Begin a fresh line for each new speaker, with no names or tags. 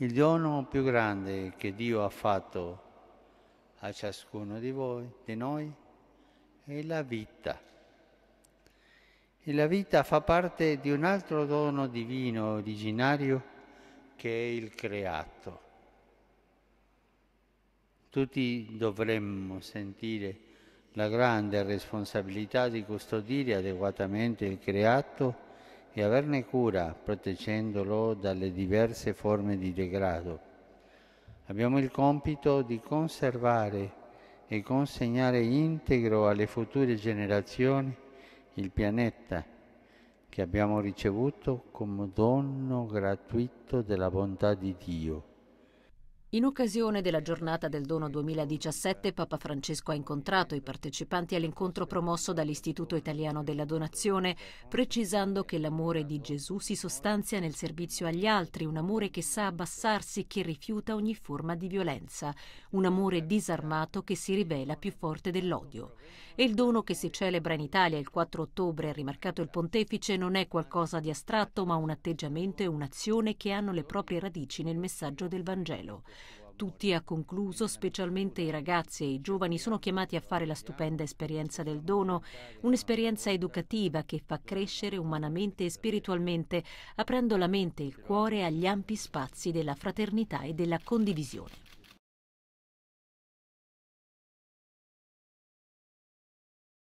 Il dono più grande che Dio ha fatto a ciascuno di voi, di noi, è la vita. E la vita fa parte di un altro dono divino originario che è il creato. Tutti dovremmo sentire la grande responsabilità di custodire adeguatamente il creato e averne cura proteggendolo dalle diverse forme di degrado. Abbiamo il compito di conservare e consegnare integro alle future generazioni il pianeta che abbiamo ricevuto come dono gratuito della bontà di Dio.
In occasione della giornata del dono 2017 Papa Francesco ha incontrato i partecipanti all'incontro promosso dall'Istituto Italiano della Donazione, precisando che l'amore di Gesù si sostanzia nel servizio agli altri, un amore che sa abbassarsi, che rifiuta ogni forma di violenza, un amore disarmato che si rivela più forte dell'odio. E il dono che si celebra in Italia il 4 ottobre, ha rimarcato il pontefice, non è qualcosa di astratto, ma un atteggiamento e un'azione che hanno le proprie radici nel messaggio del Vangelo. Tutti, ha concluso, specialmente i ragazzi e i giovani, sono chiamati a fare la stupenda esperienza del dono, un'esperienza educativa che fa crescere umanamente e spiritualmente, aprendo la mente e il cuore agli ampi spazi della fraternità e della condivisione.